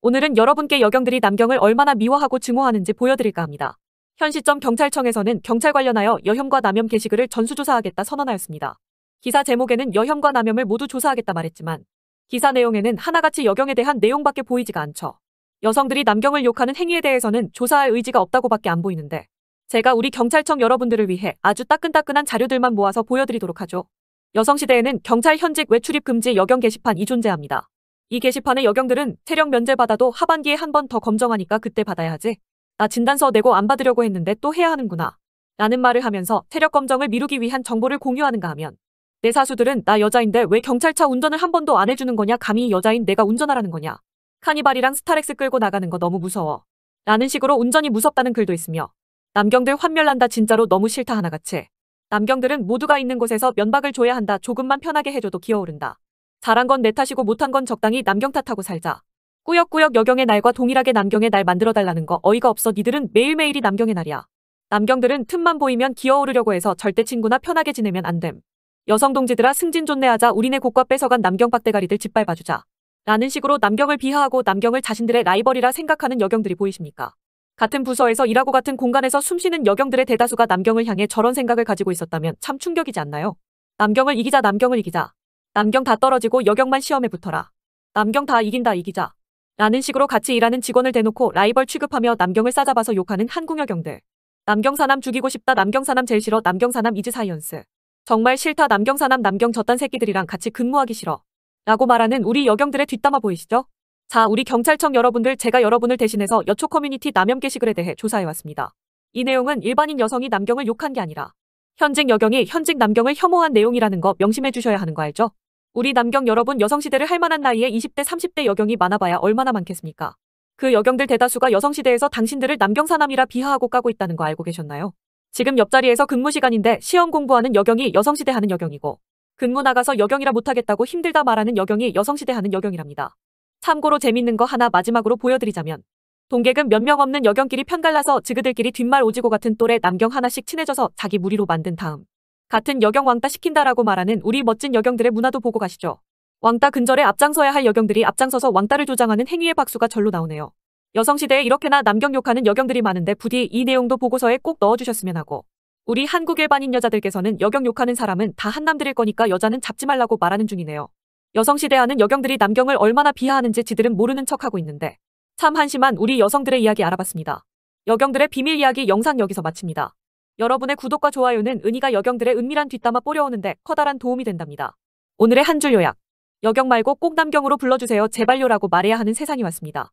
오늘은 여러분께 여경들이 남경을 얼마나 미워하고 증오하는지 보여드릴까 합니다. 현 시점 경찰청에서는 경찰 관련하여 여혐과 남혐 게시글을 전수조사하겠다 선언하였습니다. 기사 제목에는 여혐과 남혐을 모두 조사하겠다 말했지만 기사 내용에는 하나같이 여경에 대한 내용밖에 보이지가 않죠. 여성들이 남경을 욕하는 행위에 대해서는 조사할 의지가 없다고밖에 안 보이는데 제가 우리 경찰청 여러분들을 위해 아주 따끈따끈한 자료들만 모아서 보여드리도록 하죠. 여성시대에는 경찰 현직 외출입 금지 여경 게시판이 존재합니다. 이 게시판의 여경들은 체력 면제받아도 하반기에 한 번 더 검정하니까 그때 받아야 하지. 나 진단서 내고 안 받으려고 했는데 또 해야 하는구나. 라는 말을 하면서 체력 검정을 미루기 위한 정보를 공유하는가 하면 내 사수들은 나 여자인데 왜 경찰차 운전을 한 번도 안 해주는 거냐 감히 여자인 내가 운전하라는 거냐. 카니발이랑 스타렉스 끌고 나가는 거 너무 무서워. 라는 식으로 운전이 무섭다는 글도 있으며 남경들 환멸난다 진짜로 너무 싫다 하나같이. 남경들은 모두가 있는 곳에서 면박을 줘야 한다 조금만 편하게 해줘도 기어오른다. 잘한 건 내 탓이고 못한 건 적당히 남경 탓하고 살자. 꾸역꾸역 여경의 날과 동일하게 남경의 날 만들어달라는 거 어이가 없어 니들은 매일매일이 남경의 날이야. 남경들은 틈만 보이면 기어오르려고 해서 절대 친구나 편하게 지내면 안 됨. 여성 동지들아 승진 존내하자 우리네 곳과 뺏어간 남경 박대가리들 짓밟아주자. 라는 식으로 남경을 비하하고 남경을 자신들의 라이벌이라 생각하는 여경들이 보이십니까? 같은 부서에서 일하고 같은 공간에서 숨쉬는 여경들의 대다수가 남경을 향해 저런 생각을 가지고 있었다면 참 충격이지 않나요? 남경을 이기자 남경을 이기자. 남경 다 떨어지고 여경만 시험에 붙어라. 남경 다 이긴다 이기자. 라는 식으로 같이 일하는 직원을 대놓고 라이벌 취급하며 남경을 싸잡아서 욕하는 한국여경들. 남경사남 죽이고 싶다 남경사남 제일 싫어 남경사남 이즈 사이언스. 정말 싫다 남경사남 남경 저딴 새끼들이랑 같이 근무하기 싫어. 라고 말하는 우리 여경들의 뒷담화 보이시죠? 자 우리 경찰청 여러분들 제가 여러분을 대신해서 여초 커뮤니티 남염 게시글에 대해 조사해왔습니다. 이 내용은 일반인 여성이 남경을 욕한 게 아니라 현직 여경이 현직 남경을 혐오한 내용이라는 거 명심해 주셔야 하는 거 알죠? 우리 남경 여러분 여성시대를 할 만한 나이에 20대 30대 여경이 많아봐야 얼마나 많겠습니까? 그 여경들 대다수가 여성시대에서 당신들을 남경사남이라 비하하고 까고 있다는 거 알고 계셨나요? 지금 옆자리에서 근무 시간인데 시험 공부하는 여경이 여성시대 하는 여경이고 근무 나가서 여경이라 못하겠다고 힘들다 말하는 여경이 여성시대 하는 여경이랍니다. 참고로 재밌는 거 하나 마지막으로 보여드리자면 동객은 몇 명 없는 여경끼리 편갈라서 지그들끼리 뒷말 오지고 같은 또래 남경 하나씩 친해져서 자기 무리로 만든 다음 같은 여경 왕따 시킨다라고 말하는 우리 멋진 여경들의 문화도 보고 가시죠. 왕따 근절에 앞장서야 할 여경들이 앞장서서 왕따를 조장하는 행위의 박수가 절로 나오네요. 여성시대에 이렇게나 남경 욕하는 여경들이 많은데 부디 이 내용도 보고서에 꼭 넣어주셨으면 하고 우리 한국 일반인 여자들께서는 여경 욕하는 사람은 다 한남들일 거니까 여자는 잡지 말라고 말하는 중이네요. 여성시대 하는 여경들이 남경을 얼마나 비하하는지 지들은 모르는 척하고 있는데 참 한심한 우리 여성들의 이야기 알아봤습니다. 여경들의 비밀 이야기 영상 여기서 마칩니다. 여러분의 구독과 좋아요는 은희가 여경들의 은밀한 뒷담화 뿌려오는데 커다란 도움이 된답니다. 오늘의 한 줄 요약. 여경 말고 꼭 남경으로 불러주세요 제발요라고 말해야 하는 세상이 왔습니다.